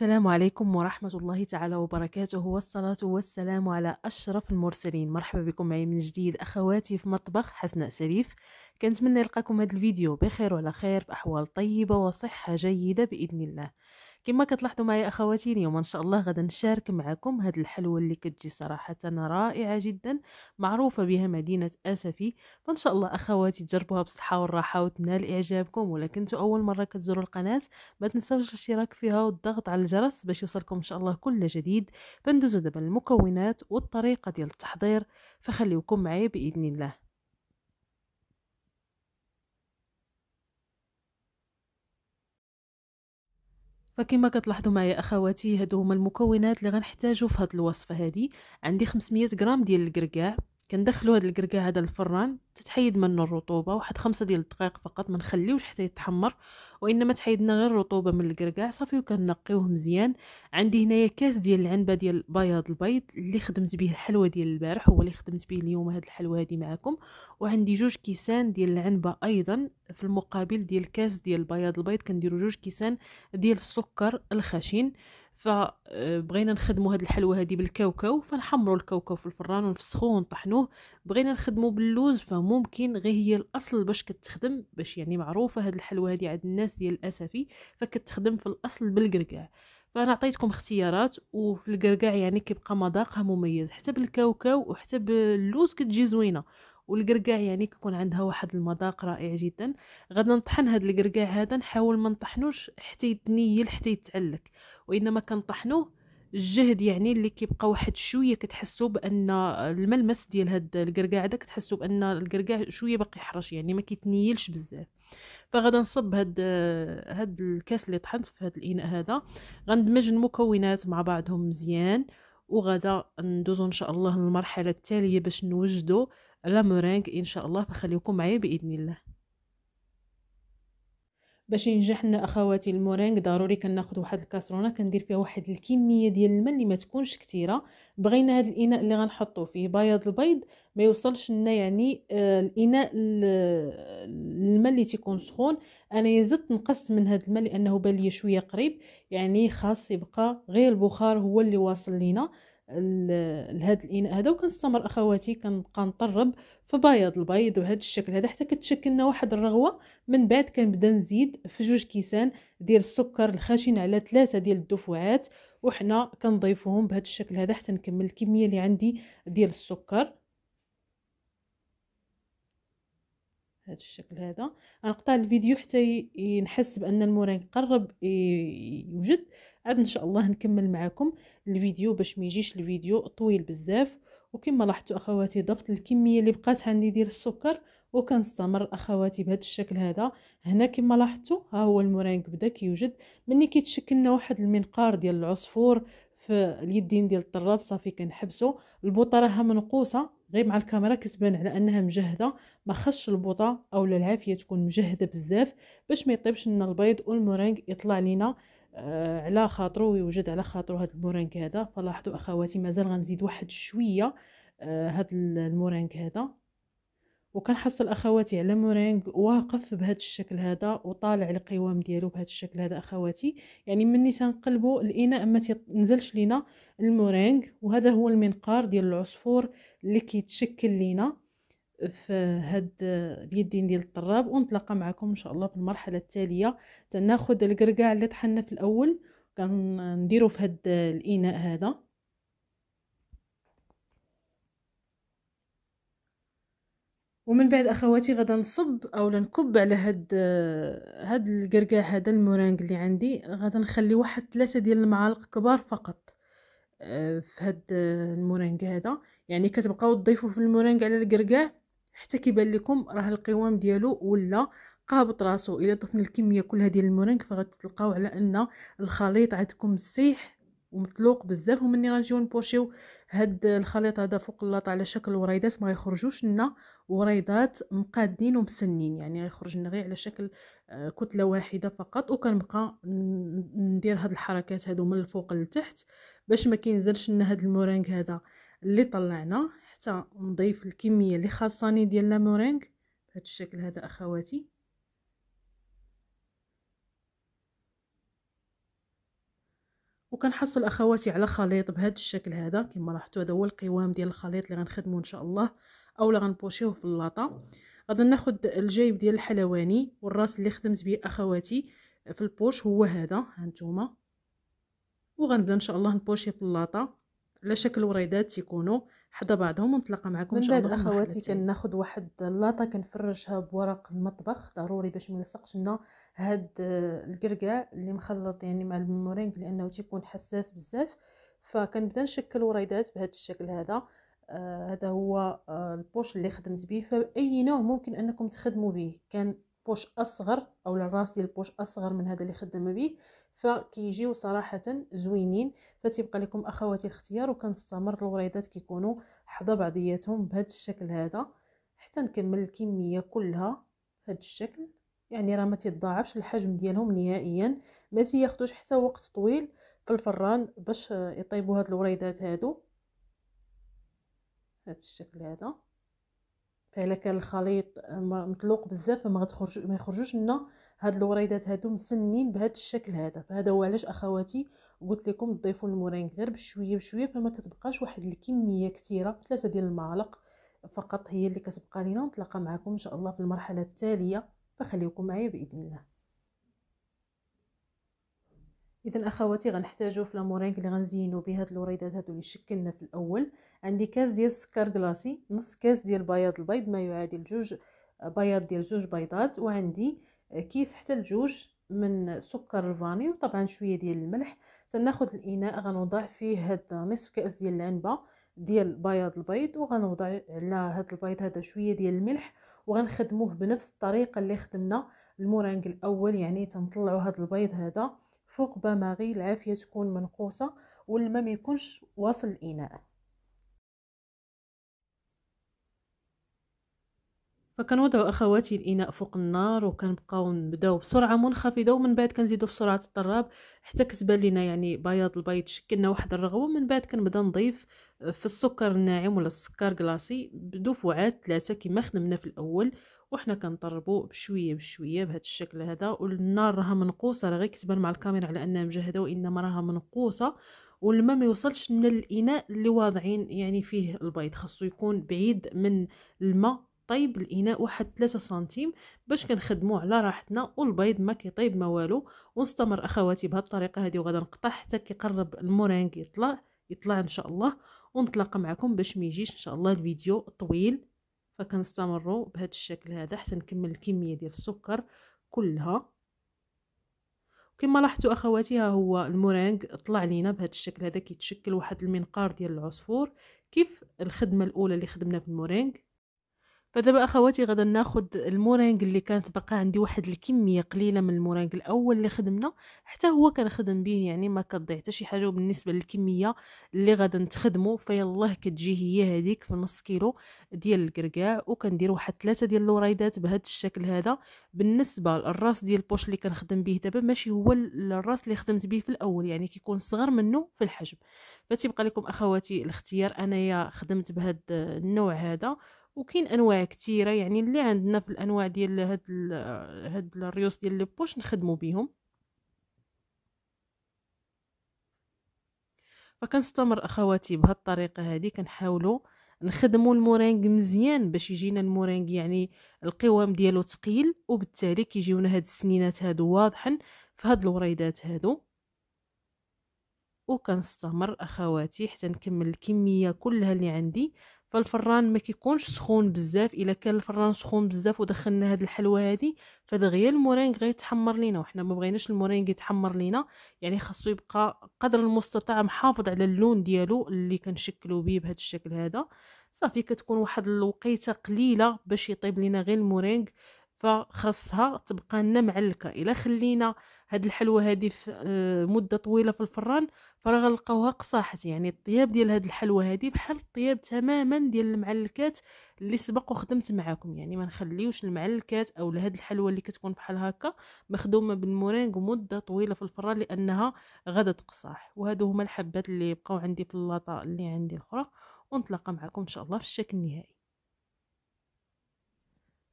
السلام عليكم ورحمة الله تعالى وبركاته والصلاة والسلام على أشرف المرسلين مرحبا بكم معي من جديد أخواتي في مطبخ حسناء سريف كنتمنى نلقاكم هذا الفيديو بخير وعلى خير بأحوال طيبة وصحة جيدة بإذن الله كما كتلاحظوا معايا اخواتي اليوم ان شاء الله غدا نشارك معكم هاد الحلوى اللي كتجي صراحه رائعه جدا معروفه بها مدينه اسفي فان شاء الله اخواتي تجربوها بالصحه والراحه وتنال اعجابكم ولا كنتوا اول مره كتزوروا القناه ما تنساوش الاشتراك فيها والضغط على الجرس باش يوصلكم ان شاء الله كل جديد فندوزوا دابا المكونات والطريقه ديال التحضير فخليوكم معايا باذن الله فكما كتلاحظوا معايا اخواتي هادو هما المكونات اللي غنحتاجو في هاد الوصفه هادي عندي 500 غرام ديال الكركاع كندخلو هاد الكركه هذا للفران تتحيد منه الرطوبه واحد خمسة ديال الدقائق فقط ما نخليوش حتى يتحمر وانما تحيدنا غير الرطوبه من الكركاع صافي وكنقيوه مزيان عندي هنايا كاس ديال العنبه ديال بياض البيض اللي خدمت به الحلوى ديال البارح هو اللي خدمت به اليوم هاد الحلوى هادي معكم وعندي جوج كيسان ديال العنبه ايضا في المقابل ديال كاس ديال بياض البيض كنديرو جوج كيسان ديال السكر الخشن فبغينا نخدموا هاد الحلوى هادي بالكاوكاو فنحمروا الكاوكاو في الفران ونفسخوه ونطحنوه بغينا نخدموا باللوز فممكن غير هي الاصل باش كتخدم باش يعني معروفه هاد الحلوى هادي عند الناس ديال الاسفي فكتخدم في الاصل بالقرقاع فانا عطيتكم اختيارات وفي الكركاع يعني كيبقى مذاقها مميز حتى بالكاوكاو وحتى باللوز كتجي زوينه والقرقاع يعني كيكون عندها واحد المذاق رائع جدا غادي نطحن هذا القرقاع هذا نحاول ما نطحنوش حتى يتنيل حتى يتعلق وانما كنطحنوه الجهد يعني اللي كيبقى واحد شويه كتحسوا بان الملمس ديال هاد القرقاع هذا كتحسوا بان القرقاع شويه باقي حرش يعني ما كيتنيلش بزاف فغادا نصب هاد هاد الكاس اللي طحنت في هاد الاناء هذا غندمج المكونات مع بعضهم مزيان وغادا ندوزو ان شاء الله للمرحله التاليه باش نوجدو مورينغ ان شاء الله فخليكم معايا باذن الله باش ينجح لنا اخواتي المورينغ ضروري كناخذ واحد الكاسرونه كندير فيها واحد الكميه ديال الماء اللي ما تكونش كثيره بغينا هذا الاناء اللي غنحطو فيه بياض البيض ما يوصلش لنا يعني آه الاناء الماء اللي تيكون سخون انا زدت نقصت من هذا الماء لانه بان ليا شويه قريب يعني خاص يبقى غير البخار هو اللي واصل لينا لهذا الاناء هذا يعني وكنستمر اخواتي كنبقى نطرب فبياض البيض وهذا الشكل هذا حتى كتشكل لنا واحد الرغوه من بعد كنبدا نزيد في جوج كيسان ديال السكر الخشن على ثلاثه ديال الدفعات وحنا كنضيفهم بهذا الشكل هذا حتى نكمل الكميه اللي عندي ديال السكر هذا الشكل هذا غنقطع الفيديو حتى نحس بان المورين قرب يوجد عاد ان شاء الله نكمل معكم الفيديو باش ما يجيش الفيديو طويل بزاف وكما لاحظتوا اخواتي ضفت الكميه اللي بقات عندي ديال السكر وكنستمر اخواتي بهذا الشكل هذا هنا كما لاحظتوا ها هو المورينغ بدا كيوجد ملي كيتشكل لنا واحد المنقار ديال العصفور في اليدين ديال الطراب صافي كنحبسو البوطه راها منقوصه غير مع الكاميرا كتبان على انها مجهده ما خصش البوطه اولا العافيه تكون مجهده بزاف باش ما يطيبش لنا البيض والمورينغ يطلع لينا آه على خاطرو ويوجد على خاطرو هذا المورينغ هذا فلاحظوا اخواتي مازال غنزيد واحد شويه آه المورينغ هذا وكنحصل اخواتي على مورينغ واقف بهذا الشكل هذا وطالع القوام ديالو بهذا الشكل هذا اخواتي يعني مني تنقلبوا الاناء ما تنزلش لينا المورينغ وهذا هو المنقار ديال العصفور اللي كيتشكل لينا في هاد اليدين ديال الطراب ونتلاقى معكم ان شاء الله في المرحله التاليه تناخذ الكركاع اللي طحنا في الاول كنديرو في هاد الاناء هذا ومن بعد اخواتي غدا نصب او نكب على هاد هاد القرقاع هذا المورانغ اللي عندي غدا نخلي واحد ثلاثة ديال المعالق كبار فقط آه، في هاد آه، المورانغ هذا يعني كتبقاو تضيفوا في المورانغ على القرقاع حتى كيبان لكم راه القوام ديالو ولا قابط راسو الا ضفنا الكميه كلها ديال المورانغ فغتلقاو على ان الخليط عندكم سيح ومطلوق بزاف ومني غنجيو نبوشيو هاد الخليط هذا فوق اللاط على شكل وريدات ما يخرجوش لنا وريدات مقادين ومسنين يعني غيخرج لنا غير على شكل آه، كتله واحده فقط وكنبقى ندير هاد الحركات هادو من الفوق لتحت باش ما كينزلش لنا هاد المورينغ هذا اللي طلعنا حتى نضيف الكميه اللي خاصاني ديال مورينغ بهذا الشكل هذا اخواتي وكنحصل اخواتي على خليط بهذا الشكل هذا كما لاحظتوا هذا هو القوام ديال الخليط اللي غنخدمه ان شاء الله اولا غنبوشيه في اللاطه غادي ناخذ الجيب ديال الحلواني والراس اللي خدمت به اخواتي في البوش هو هذا هانتوما وغنبدا ان شاء الله نبوشي في اللاطه على شكل وريدات تيكونوا حدا بعضهم ونتلاقى معكم ان شاء الله اخواتي كناخذ واحد اللاطه كنفرشها بورق المطبخ ضروري باش ما يلصقش لنا هاد آه، الكركاع اللي مخلط يعني مع المورينغ لانه تيكون حساس بزاف فكنبدا نشكل وريدات بهذا الشكل هذا آه هذا هو آه البوش اللي خدمت به فاي نوع ممكن انكم تخدموا به كان بوش اصغر او الراس ديال البوش اصغر من هذا اللي خدمه به فكيجيو صراحه زوينين فتبقى لكم اخواتي الاختيار وكنستمر الوريضات كيكونوا حدا بعضياتهم بهذا الشكل هذا حتى نكمل الكميه كلها بهذا الشكل يعني راه ما تضاعفش الحجم ديالهم نهائيا ما تياخدوش حتى وقت طويل في الفران باش يطيبوا هاد الوريدات هادو هاد الشكل هذا فعلا كان الخليط مطلوق بزاف ما غتخرج ما يخرجوش لنا هاد الوريدات هادو مسنين بهذا الشكل هذا فهذا هو علاش اخواتي قلت لكم تضيفوا المورينغ غير بشويه بشويه فما كتبقاش واحد الكميه كثيره ثلاثه ديال المعالق فقط هي اللي كتبقى لينا نتلاقى معكم ان شاء الله في المرحله التاليه فخليكم معايا باذن الله اذا اخواتي غنحتاجو فلامورينغ اللي غنزينو هاد الوريدات هادو اللي شكلنا في الاول عندي كاس ديال السكر كلاصي نص كاس ديال بياض البيض ما يعادل جوج آه، بياض ديال جوج بيضات وعندي آه، كيس حتى لجوج من سكر الفاني وطبعا شويه ديال الملح تناخذ الاناء غنوضع فيه هاد نصف كاس ديال العنبه ديال بياض البيض وغنوضع على هاد البيض هذا شويه ديال الملح وغنخدموه بنفس الطريقه اللي خدمنا المورينغ الاول يعني تنطلعوا هاد البيض هذا بما غير العافيه تكون منقوصه والماء ما يكونش واصل الاناء فكنوضعوا اخواتي الاناء فوق النار وكنبقاو نبداو بسرعه منخفضه ومن بعد كنزيدو في سرعه الطراب حتى كتبان لينا يعني بياض البيض شكلنا واحد الرغوه من بعد كنبدا نضيف في السكر الناعم ولا السكر كلاصي بدفعات ثلاثه كما خدمنا في الاول وحنا كنطربوا بشويه بشويه بهذا الشكل هذا والنار راها منقوصه راه غير كتبان مع الكاميرا على انها مجهده وانما راها منقوصه والماء ما يوصلش من الاناء اللي واضعين يعني فيه البيض خاصو يكون بعيد من الماء طيب الاناء واحد 3 سنتيم باش كنخدمو على راحتنا والبيض ما كيطيب ما والو ونستمر اخواتي بهذه الطريقه هذه وغادي نقطع حتى كيقرب المورينغ يطلع يطلع ان شاء الله ونتلاقى معكم باش ما يجيش ان شاء الله الفيديو طويل فكنستمروا بهذا الشكل هذا حتى نكمل الكميه ديال السكر كلها كما لاحظتوا اخواتي ها هو المورينغ طلع لينا بهذا الشكل هذا كيتشكل واحد المنقار ديال العصفور كيف الخدمه الاولى اللي خدمنا في المورينغ فدابا اخواتي غادا ناخد المورينغ اللي كانت باقا عندي واحد الكميه قليله من المورينغ الاول اللي خدمنا حتى هو كنخدم به يعني ما كتضيع حتى شي حاجه وبالنسبه للكميه اللي غادا نتخدمو فيالله كتجي هي هذيك في نص كيلو ديال الكركاع وكندير واحد ثلاثه ديال اللوريدات بهذا الشكل هذا بالنسبه للراس ديال البوش اللي كنخدم به دابا ماشي هو الراس اللي خدمت به في الاول يعني كيكون صغر منه في الحجم فتبقى لكم اخواتي الاختيار انايا خدمت بهذا النوع هذا وكاين انواع كثيره يعني اللي عندنا في الانواع ديال هاد ال هاد الريوس ديال لي بوش نخدموا بهم فكنستمر اخواتي بهاد الطريقه هذه كنحاولوا نخدموا المورينغ مزيان باش يجينا المورينغ يعني القوام ديالو ثقيل وبالتالي كيجيونا هاد السنينات هادو واضحا في هاد الوريدات هادو وكنستمر اخواتي حتى نكمل الكميه كلها اللي عندي فالفران ما كيكونش سخون بزاف الا كان الفران سخون بزاف ودخلنا هاد الحلوى هادي فدغيا المورينغ غيتحمر لينا وحنا ما بغيناش المورينغ يتحمر لينا يعني خاصو يبقى قدر المستطاع محافظ على اللون ديالو اللي كنشكلو بيه بهذا الشكل هذا صافي كتكون واحد الوقيته قليله باش يطيب لينا غير المورينغ فخاصها تبقى لنا معلكه الا خلينا هاد الحلوه هادي في آه، مده طويله في الفران فراه غنلقاوها قصاحت يعني الطياب ديال هاد الحلوه هادي بحال الطياب تماما ديال المعلكات اللي سبق وخدمت معاكم يعني ما نخليوش المعلكات او هاد الحلوه اللي كتكون بحال هكا مخدومه بالمورينغ مده طويله في الفران لانها غدا تقصاح وهادو هما الحبات اللي بقاو عندي في اللاطه اللي عندي الاخرى ونتلاقى معكم ان شاء الله في الشكل النهائي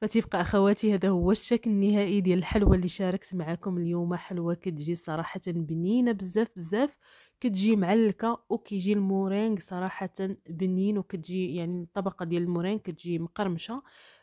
فتبقى اخواتي هذا هو الشكل النهائي ديال الحلوه اللي شاركت معكم اليوم حلوه كتجي صراحه بنينه بزاف بزاف كتجي معلكه وكيجي المورينغ صراحه بنين وكتجي يعني الطبقه ديال المورينغ كتجي مقرمشه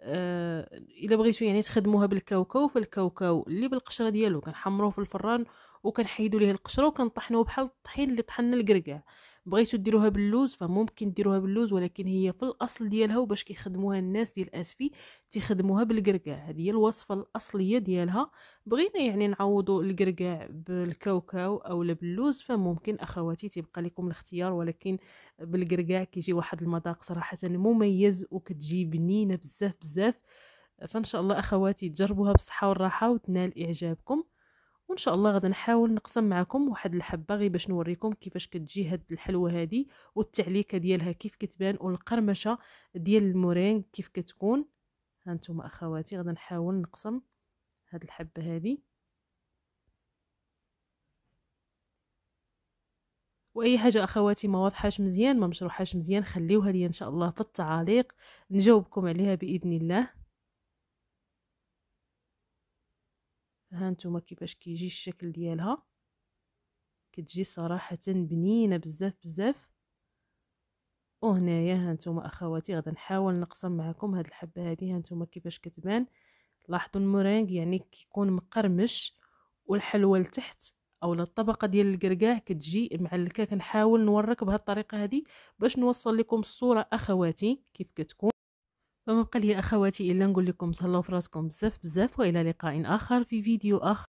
أه الا بغيتو يعني تخدموها بالكاوكاو فالكاوكاو اللي بالقشره ديالو كنحمروه في الفران وكنحيدو ليه القشره وكنطحنوه بحال الطحين اللي طحنا الكركاع بغيتو ديروها باللوز فممكن ديروها باللوز ولكن هي في الاصل ديالها وباش كيخدموها الناس ديال اسفي تيخدموها بالكركاع هذه هي الوصفه الاصليه ديالها بغينا يعني نعوضوا الكركاع بالكاوكاو اولا باللوز فممكن اخواتي تيبقى لكم الاختيار ولكن بالكركاع كيجي واحد المذاق صراحه مميز وكتجي بنينه بزاف بزاف فان شاء الله اخواتي تجربوها بالصحه والراحه وتنال اعجابكم وان شاء الله غادي نحاول نقسم معكم واحد الحبه غير باش نوريكم كيفاش كتجي هاد الحلوه هادي والتعليكه ديالها كيف كتبان والقرمشه ديال المورينغ كيف كتكون هانتوما اخواتي غادي نحاول نقسم هاد الحبه هادي واي حاجه اخواتي ما واضحاش مزيان ما مشروحاش مزيان خليوها لي ان شاء الله في التعاليق نجاوبكم عليها باذن الله ها نتوما كيفاش كيجي الشكل ديالها كتجي صراحه بنينه بزاف بزاف وهنايا ها نتوما اخواتي غادي نحاول نقسم معكم هاد الحبه هادي ها نتوما كيفاش كتبان لاحظوا المورينغ يعني كيكون مقرمش والحلوه لتحت او الطبقه ديال الكركاع كتجي معلكه كنحاول نورك بهاد الطريقه هادي باش نوصل لكم الصوره اخواتي كيف كتكون فما بقى لي اخواتي الا نقول لكم تهلاو فراسكم بزاف بزاف والى لقاء اخر في فيديو اخر